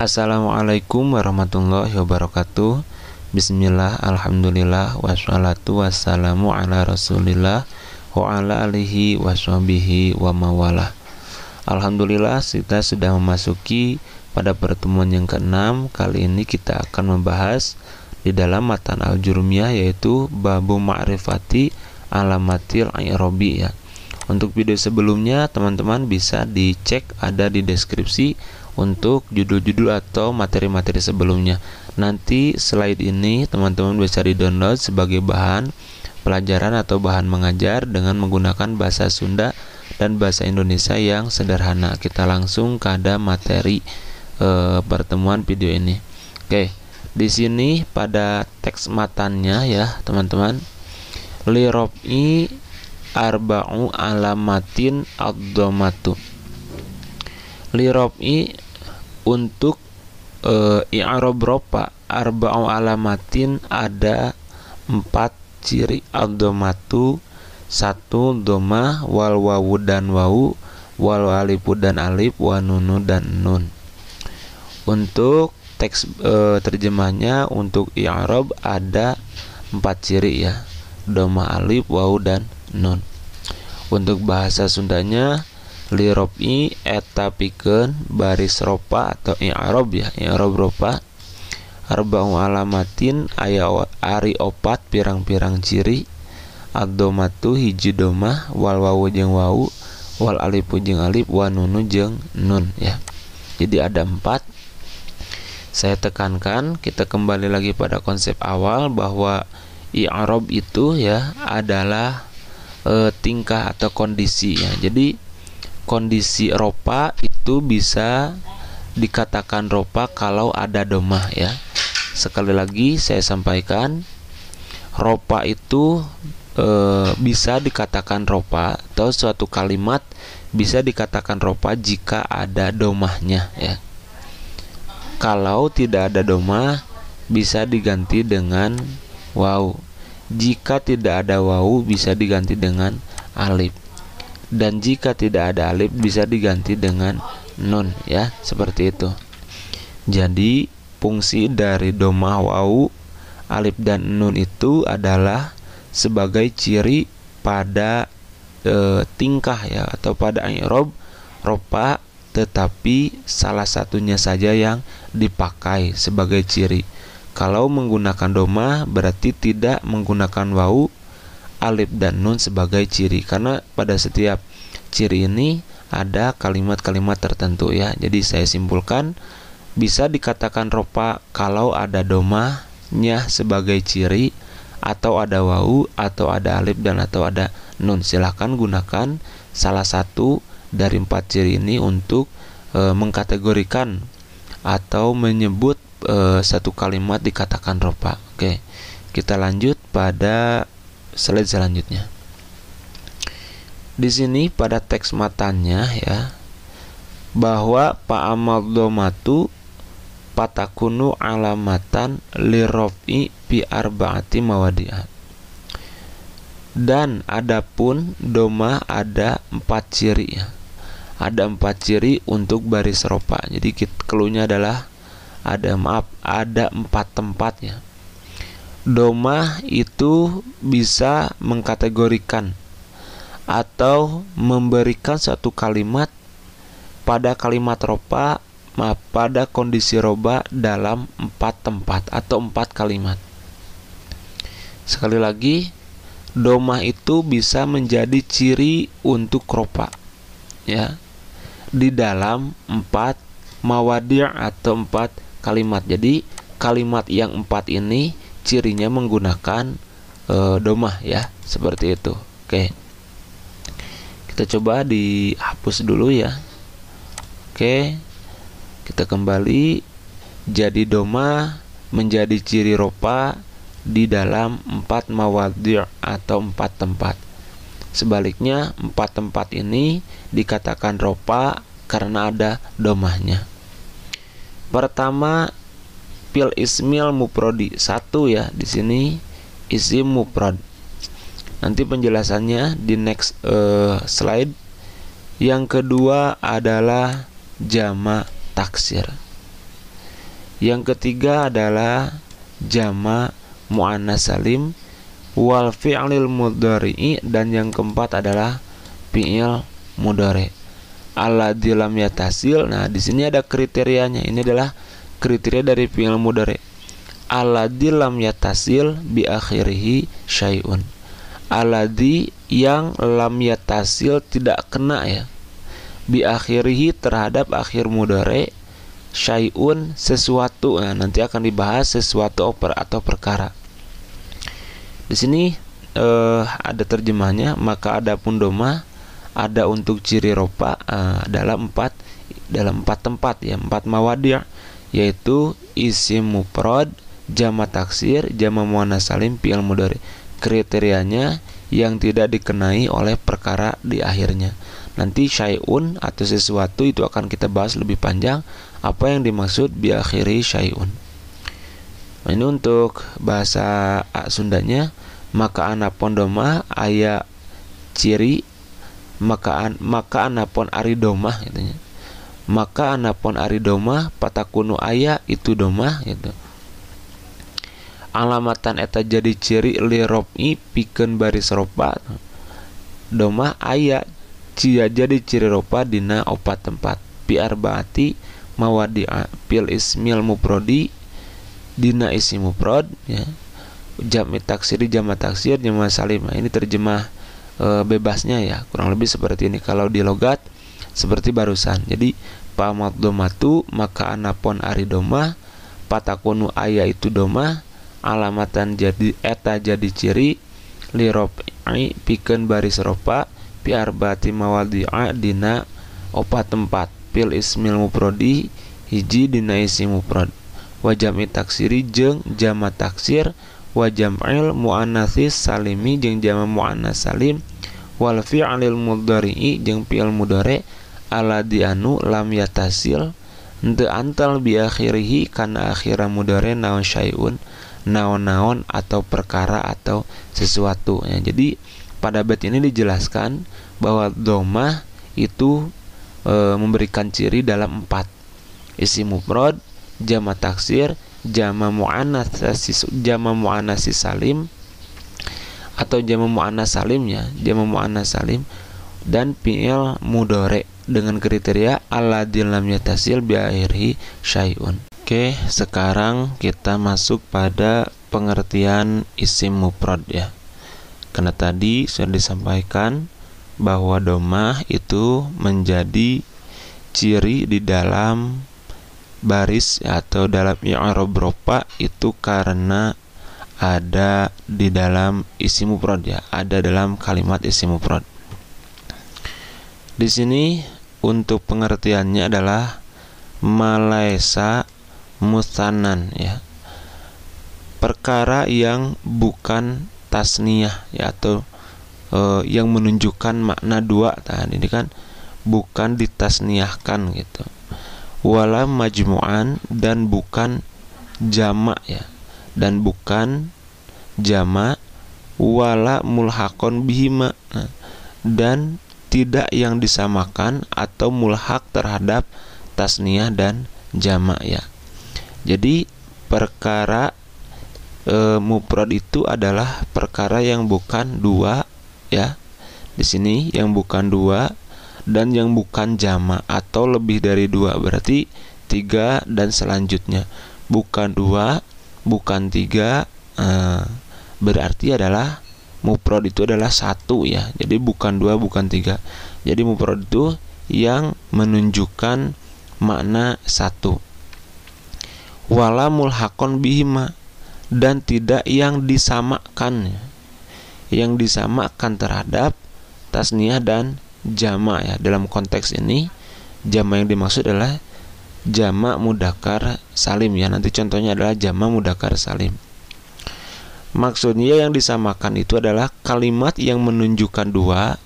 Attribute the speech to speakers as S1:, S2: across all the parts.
S1: Assalamualaikum warahmatullahi wabarakatuh Bismillah, Alhamdulillah, wassalatu wassalamu ala rasulillah Wa ala alihi waswabihi wa mawalah Alhamdulillah kita sudah memasuki pada pertemuan yang keenam Kali ini kita akan membahas di dalam matan al-jurmiyah yaitu Babu Ma'rifati Alamatil Airobi ya Untuk video sebelumnya teman-teman bisa dicek ada di deskripsi untuk judul-judul atau materi-materi sebelumnya. Nanti slide ini teman-teman bisa di-download sebagai bahan pelajaran atau bahan mengajar dengan menggunakan bahasa Sunda dan bahasa Indonesia yang sederhana. Kita langsung ke ada materi e, pertemuan video ini. Oke, di sini pada teks matanya ya, teman-teman. Liropi arba'u alamatin ad Liropi untuk uh, i'rab ropa arba'u alamatin ada empat ciri adomatu satu doma wal wawu dan wawu wal alifu dan alif wanunu dan nun untuk teks e, terjemahnya untuk i'rab ada empat ciri ya doma alif wawu dan nun untuk bahasa Sundanya lirobi eta pikeun baris ropa atau i'rab ya i'rab ropa arba'u alamatin aya ari opat pirang-pirang ciri ad-dhammatu hiji domah wal wawu jeung wawu wal alifu jeung alif wa nunu nun ya jadi ada empat saya tekankan kita kembali lagi pada konsep awal bahwa i'rab itu ya adalah e, tingkah atau kondisi ya jadi kondisi ropa itu bisa dikatakan ropa kalau ada domah ya. Sekali lagi saya sampaikan ropa itu e, bisa dikatakan ropa atau suatu kalimat bisa dikatakan ropa jika ada domahnya ya. Kalau tidak ada domah bisa diganti dengan wow. Jika tidak ada wow bisa diganti dengan alif dan jika tidak ada alif bisa diganti dengan nun ya seperti itu jadi fungsi dari domah wau alif dan nun itu adalah sebagai ciri pada e, tingkah ya atau pada i'rab ropa tetapi salah satunya saja yang dipakai sebagai ciri kalau menggunakan domah berarti tidak menggunakan wau alif dan nun sebagai ciri karena pada setiap ciri ini ada kalimat-kalimat tertentu ya. Jadi saya simpulkan bisa dikatakan ropa kalau ada domahnya sebagai ciri atau ada wau atau ada alif dan atau ada nun. Silahkan gunakan salah satu dari empat ciri ini untuk e, mengkategorikan atau menyebut e, satu kalimat dikatakan ropa. Oke. Kita lanjut pada slide selanjutnya. Di sini pada teks matanya ya bahwa Pak Amal Domatu patakunu alamatan lirofi bi arbaati mawadiat. Dan adapun doma ada empat ciri ya. Ada empat ciri untuk baris ropa. Jadi keluhnya adalah ada maaf ada empat tempatnya Doma itu bisa mengkategorikan atau memberikan satu kalimat pada kalimat roba pada kondisi roba dalam empat tempat atau empat kalimat. Sekali lagi, doma itu bisa menjadi ciri untuk roba, ya di dalam empat mawadir atau empat kalimat. Jadi kalimat yang empat ini cirinya menggunakan e, domah ya seperti itu oke kita coba dihapus dulu ya oke kita kembali jadi doma menjadi ciri ropa di dalam empat mawadir atau empat tempat sebaliknya empat tempat ini dikatakan ropa karena ada domahnya pertama Pil ismil muprodi satu ya di sini isim muprod nanti penjelasannya di next uh, slide yang kedua adalah jama taksir yang ketiga adalah jama mu'ana salim wal fi'lil mudhari'i dan yang keempat adalah fi'il mudari' alladzi yatasil nah di sini ada kriterianya ini adalah kriteria dari fi'il mudhari aladi lam yatasil bi akhirihi syai'un aladi yang lam yatasil tidak kena ya bi akhirihi terhadap akhir mudhari syai'un sesuatu nah, nanti akan dibahas sesuatu oper atau perkara di sini eh, ada terjemahnya maka ada pun doma ada untuk ciri ropa eh, dalam empat dalam empat tempat ya empat mawadiah yaitu isim muprod, jama taksir, jama muannas salim, fi'il mudhari. Kriterianya yang tidak dikenai oleh perkara di akhirnya. Nanti syai'un atau sesuatu itu akan kita bahas lebih panjang apa yang dimaksud bi akhiri syai'un. Nah, ini untuk bahasa Sundanya maka anapon doma ciri maka an, maka anapon aridoma gitu maka anapun ari doma patakunu ayah itu doma gitu alamatan eta jadi ciri ropi piken baris ropa doma ayah cia jadi ciri ropa dina opat tempat piar bati mawadi pil ismil muprodi dina isi muprod ya jami taksiri jama taksir jama salimah ini terjemah e, bebasnya ya kurang lebih seperti ini kalau di logat seperti barusan. Jadi pamat domatu maka anapon ari doma patakunu ayah itu doma alamatan jadi eta jadi ciri lirop liropi piken baris ropa mawadi a dina opat tempat pil ismil muprodi hiji dina isi muprod wajami taksiri jeng jama taksir wajam mu mu'anasis salimi jeng jama mu'anas salim wal fi'alil mudari'i jeng pil mudare' ala anu lam yatasil ente antal bi akhirihi karena akhira mudore naon syai'un naon-naon atau perkara atau sesuatu ya jadi pada bait ini dijelaskan bahwa domah itu e, memberikan ciri dalam empat isi mufrad jama taksir jama mu'anas jama mu'anas salim atau jama mu'anas salimnya jama mu'anas salim dan fi'il mudore dengan kriteria ala lam yatasil bi syai'un. Oke, sekarang kita masuk pada pengertian isim muprod ya. Karena tadi sudah disampaikan bahwa domah itu menjadi ciri di dalam baris atau dalam i'rab ropa itu karena ada di dalam isi muprod ya, ada dalam kalimat isi muprod Di sini untuk pengertiannya adalah Malaysia musanan ya perkara yang bukan tasniyah ya atau e, yang menunjukkan makna dua tahan ini kan bukan ditasniyahkan gitu wala majmu'an dan bukan jama, ya dan bukan jama, wala mulhakon bihima nah, dan tidak yang disamakan atau mulhak terhadap tasniah dan jamak ya. Jadi perkara e, muprod itu adalah perkara yang bukan dua ya. Di sini yang bukan dua dan yang bukan jamak atau lebih dari dua berarti tiga dan selanjutnya bukan dua bukan tiga e, berarti adalah muprod itu adalah satu ya jadi bukan dua bukan tiga jadi muprod itu yang menunjukkan makna satu wala mulhakon bihima dan tidak yang disamakan ya. yang disamakan terhadap tasniah dan jama ya dalam konteks ini jama yang dimaksud adalah jama mudakar salim ya nanti contohnya adalah jama mudakar salim Maksudnya yang disamakan itu adalah kalimat yang menunjukkan dua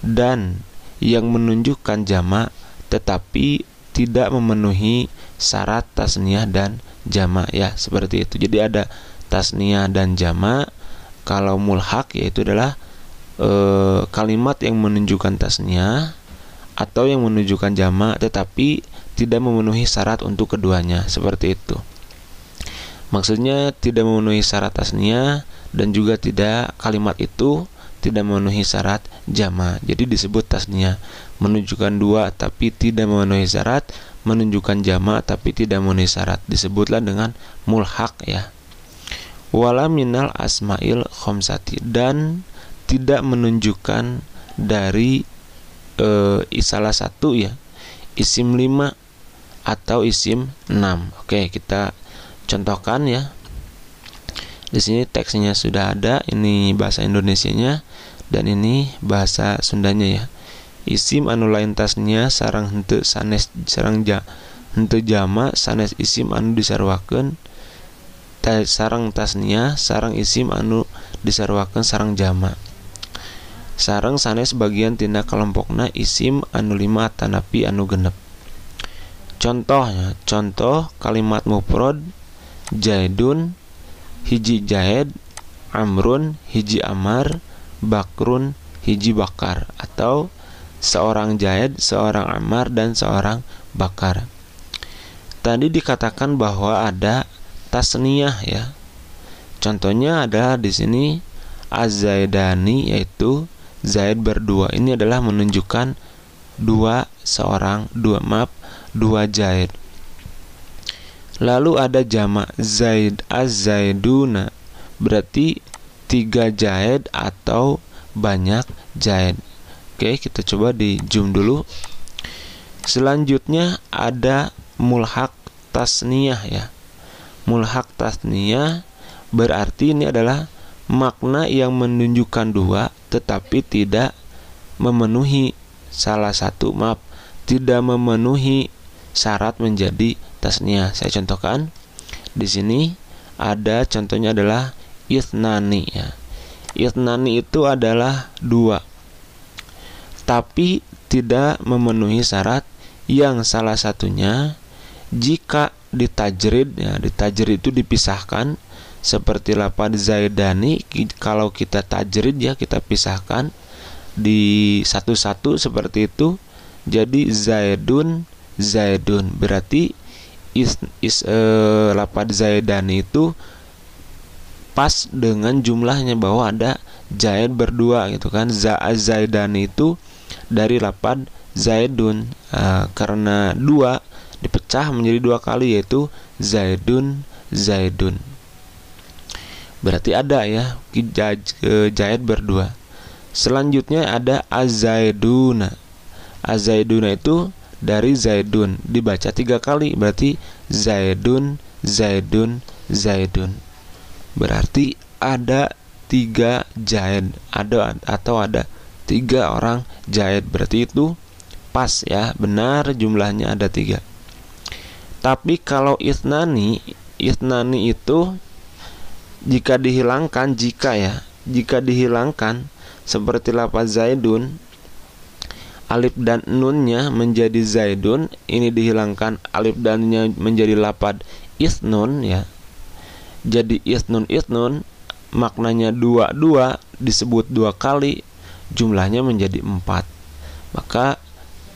S1: dan yang menunjukkan jamak tetapi tidak memenuhi syarat tasniah dan jamak ya seperti itu. Jadi ada tasniah dan jamak. Kalau mulhak yaitu adalah e, kalimat yang menunjukkan tasniah atau yang menunjukkan jamak tetapi tidak memenuhi syarat untuk keduanya seperti itu. Maksudnya tidak memenuhi syarat tasnia dan juga tidak kalimat itu tidak memenuhi syarat jama. Jadi disebut tasnia menunjukkan dua tapi tidak memenuhi syarat, menunjukkan jama tapi tidak memenuhi syarat. Disebutlah dengan mulhak ya. Wala minal asmail khomsati dan tidak menunjukkan dari e, salah satu ya isim lima atau isim enam. Oke, kita contohkan ya di sini teksnya sudah ada ini bahasa Indonesianya dan ini bahasa Sundanya ya isim anu lain tasnya sarang henteu sanes sarang ja henteu jama sanes isim anu disarwakeun ta, sarang tasnya sarang isim anu disarwakeun sarang jama sarang sanes bagian tina kelompokna isim anu lima tanapi anu genep contohnya contoh kalimat mufrad Jaidun hiji Jahed Amrun hiji Amar Bakrun hiji Bakar atau seorang Jahed, seorang Amar dan seorang Bakar. Tadi dikatakan bahwa ada tasniah ya. Contohnya adalah di sini Azaidani yaitu Zaid berdua. Ini adalah menunjukkan dua seorang dua map dua jahit Lalu ada jama' zaid az-zaiduna. Berarti tiga jahid atau banyak jahid. Oke, kita coba di zoom dulu. Selanjutnya ada mulhak tasniyah ya. Mulhak tasniyah berarti ini adalah makna yang menunjukkan dua tetapi tidak memenuhi salah satu map tidak memenuhi syarat menjadi atasnya. Saya contohkan di sini ada contohnya adalah itnani ya. Itnani itu adalah dua tapi tidak memenuhi syarat yang salah satunya jika ditajrid ya ditajrid itu dipisahkan seperti lapan zaidani kalau kita tajrid ya kita pisahkan di satu-satu seperti itu jadi zaidun zaidun berarti is, is uh, lapad zaidan itu pas dengan jumlahnya bahwa ada Zaid berdua gitu kan za Zaidan itu dari lapad Zaidun uh, karena dua dipecah menjadi dua kali yaitu Zaidun Zaidun berarti ada ya eh, Zaid berdua selanjutnya ada Azaiduna Azaiduna itu dari Zaidun dibaca tiga kali berarti Zaidun Zaidun Zaidun berarti ada tiga Zaid ada atau ada tiga orang Zaid berarti itu pas ya benar jumlahnya ada tiga tapi kalau isnani isnani itu jika dihilangkan jika ya jika dihilangkan seperti lafaz Zaidun alif dan nunnya menjadi zaidun ini dihilangkan alif dan nunnya menjadi lapad isnun ya jadi isnun isnun maknanya dua dua disebut dua kali jumlahnya menjadi empat maka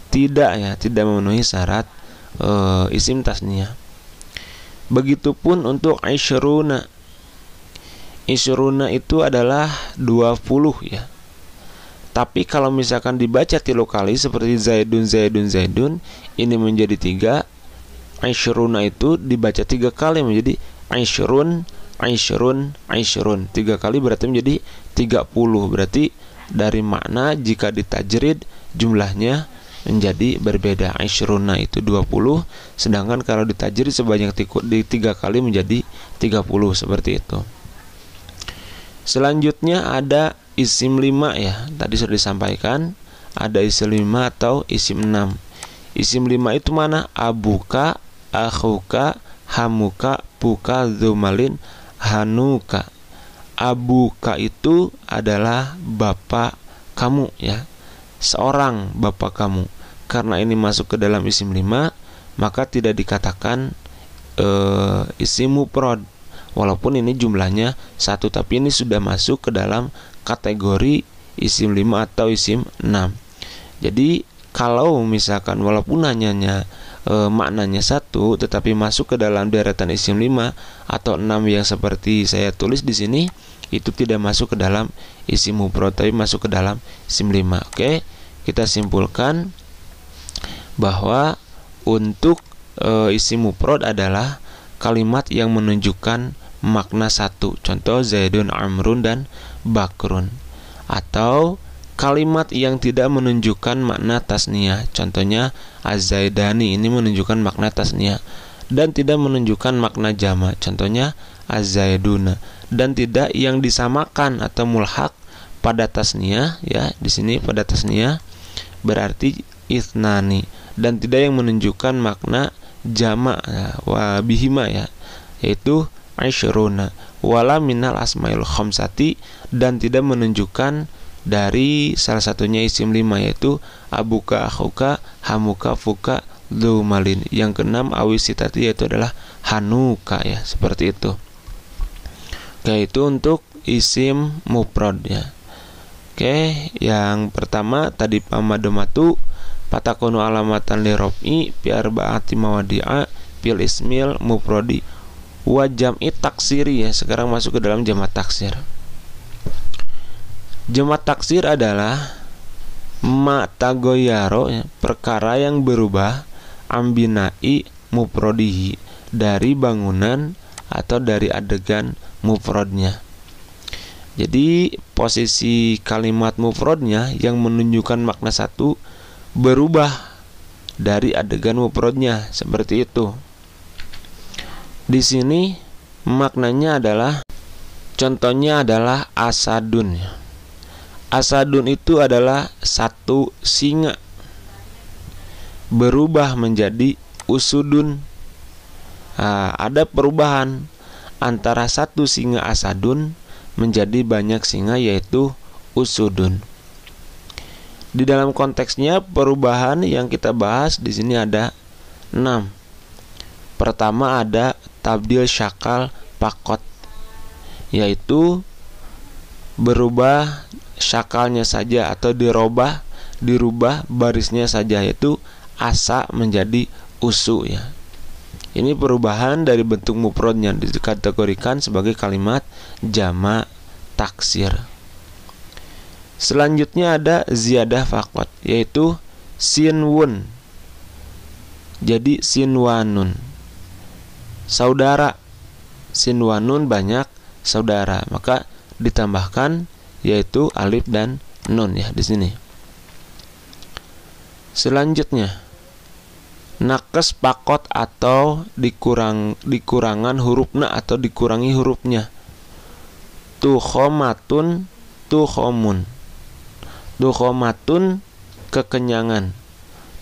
S1: tidak ya tidak memenuhi syarat e, isim tasnya begitupun untuk isyruna isyruna itu adalah dua puluh, ya tapi kalau misalkan dibaca tilu kali seperti Zaidun, Zaidun, Zaidun, ini menjadi tiga. Aisyuruna itu dibaca tiga kali menjadi Aisyurun, Aisyurun, Aisyurun. Tiga kali berarti menjadi tiga puluh. Berarti dari makna jika ditajrid jumlahnya menjadi berbeda Aisyuruna itu dua puluh, sedangkan kalau ditajrid sebanyak di tiga kali menjadi tiga puluh seperti itu selanjutnya ada isim 5 ya tadi sudah disampaikan ada isim 5 atau isim 6 isim 5 itu mana abuka akhuka hamuka buka zumalin hanuka abuka itu adalah bapak kamu ya seorang bapak kamu karena ini masuk ke dalam isim 5 maka tidak dikatakan e, eh, isim muprod walaupun ini jumlahnya satu tapi ini sudah masuk ke dalam kategori isim 5 atau isim 6 jadi kalau misalkan walaupun nanyanya e, maknanya satu tetapi masuk ke dalam deretan isim 5 atau 6 yang seperti saya tulis di sini itu tidak masuk ke dalam isim mufrad tapi masuk ke dalam isim 5 oke kita simpulkan bahwa untuk e, isim mufrad adalah kalimat yang menunjukkan makna satu contoh zaidun amrun dan bakrun atau kalimat yang tidak menunjukkan makna tasniyah. Contohnya azaidani ini menunjukkan makna tasniyah dan tidak menunjukkan makna jama. Contohnya azaiduna dan tidak yang disamakan atau mulhak pada tasniyah ya di sini pada tasniyah berarti itnani dan tidak yang menunjukkan makna jama ya, wa bihima ya yaitu asyruna wala minal asmaul khamsati dan tidak menunjukkan dari salah satunya isim lima yaitu abuka akhuka hamuka fuka lumalin yang keenam sitati yaitu adalah hanuka ya seperti itu oke itu untuk isim muprod ya oke yang pertama tadi pamadomatu patakono alamatan lirobi biar baati mawadia pil ismil muprodi wajam itaksiri ya sekarang masuk ke dalam jamat taksir Jemaat taksir adalah matagoyaro ya, perkara yang berubah ambinai muprodihi dari bangunan atau dari adegan muprodnya. Jadi posisi kalimat muprodnya yang menunjukkan makna satu berubah dari adegan muprodnya seperti itu. Di sini maknanya adalah contohnya adalah asadun. Ya. Asadun itu adalah satu singa berubah menjadi usudun. Nah, ada perubahan antara satu singa asadun menjadi banyak singa yaitu usudun. Di dalam konteksnya perubahan yang kita bahas di sini ada 6. Pertama ada tabdil syakal pakot yaitu berubah syakalnya saja atau dirubah dirubah barisnya saja yaitu asa menjadi usu ya. Ini perubahan dari bentuk mufrad yang dikategorikan sebagai kalimat jama taksir. Selanjutnya ada ziyadah fakot yaitu sinwun. Jadi sinwanun. Saudara sinwanun banyak saudara, maka ditambahkan yaitu alif dan nun ya di sini. Selanjutnya nakes pakot atau dikurang dikurangan hurufnya atau dikurangi hurufnya. Tuhomatun tuhomun. Tuhomatun kekenyangan.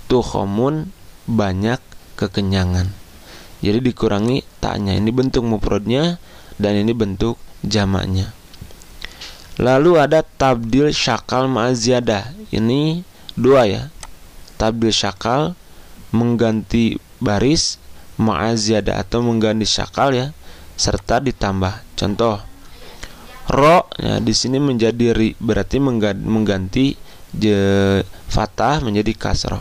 S1: Tuhomun banyak kekenyangan. Jadi dikurangi taknya. Ini bentuk mufradnya dan ini bentuk jamaknya. Lalu ada tabdil syakal ma'aziyadah. Ini dua ya. Tabdil syakal mengganti baris ma'aziyadah atau mengganti syakal ya serta ditambah. Contoh ro ya di sini menjadi ri berarti mengganti je fatah menjadi kasroh.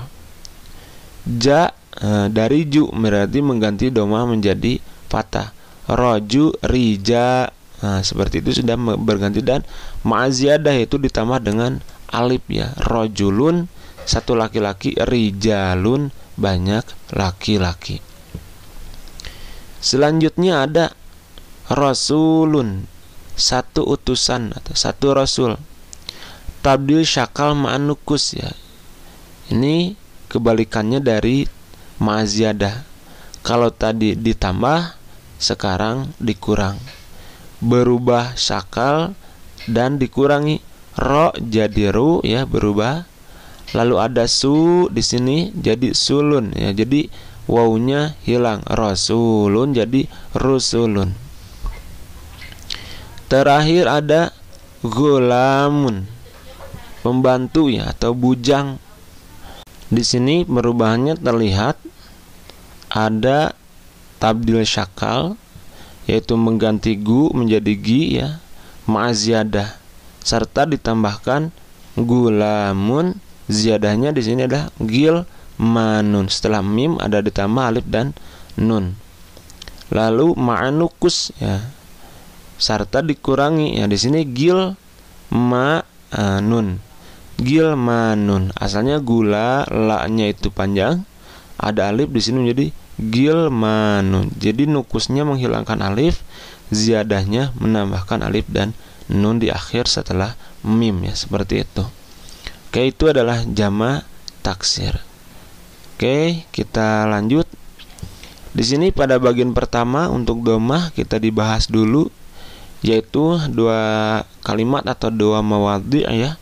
S1: Ja e, dari ju berarti mengganti domah menjadi fatah. Roju rija Nah, seperti itu sudah berganti dan ma'ziyadah itu ditambah dengan alif ya. Rojulun satu laki-laki, rijalun banyak laki-laki. Selanjutnya ada rasulun satu utusan atau satu rasul. Tabdil syakal ma'anukus ya. Ini kebalikannya dari ma'ziyadah. Kalau tadi ditambah, sekarang dikurang berubah sakal dan dikurangi ro jadi ru ya berubah lalu ada su di sini jadi sulun ya jadi wawunya hilang rasulun jadi rusulun terakhir ada gulamun pembantu ya atau bujang di sini perubahannya terlihat ada tabdil syakal yaitu mengganti gu menjadi gi ya ma'ziyadah serta ditambahkan gulamun ziadahnya di sini ada gil manun setelah mim ada ditambah alif dan nun lalu ma'anukus ya serta dikurangi ya di sini gil manun gil manun asalnya gula la-nya itu panjang ada alif di sini menjadi Gilmanun. Jadi nukusnya menghilangkan alif, ziadahnya menambahkan alif dan nun di akhir setelah mim ya, seperti itu. Oke, itu adalah jama taksir. Oke, kita lanjut. Di sini pada bagian pertama untuk domah kita dibahas dulu yaitu dua kalimat atau dua mawadi ya,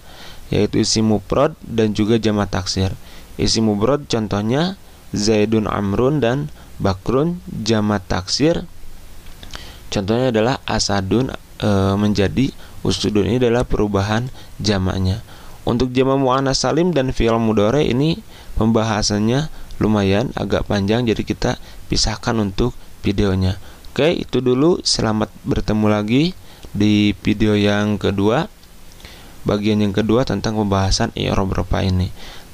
S1: yaitu isi muprod dan juga jama taksir. Isi muprod contohnya Zaidun Amrun dan Bakrun jamat taksir contohnya adalah Asadun e, menjadi Usudun ini adalah perubahan jamaknya untuk jama mu'ana salim dan fi'il mudore ini pembahasannya lumayan agak panjang jadi kita pisahkan untuk videonya oke itu dulu selamat bertemu lagi di video yang kedua bagian yang kedua tentang pembahasan berupa ini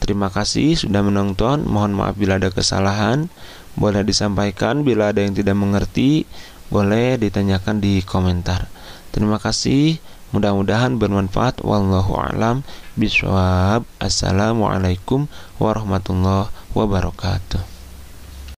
S1: Terima kasih sudah menonton. Mohon maaf bila ada kesalahan. Boleh disampaikan bila ada yang tidak mengerti, boleh ditanyakan di komentar. Terima kasih. Mudah-mudahan bermanfaat. Wallahu a'lam bishawab. Assalamualaikum warahmatullahi wabarakatuh.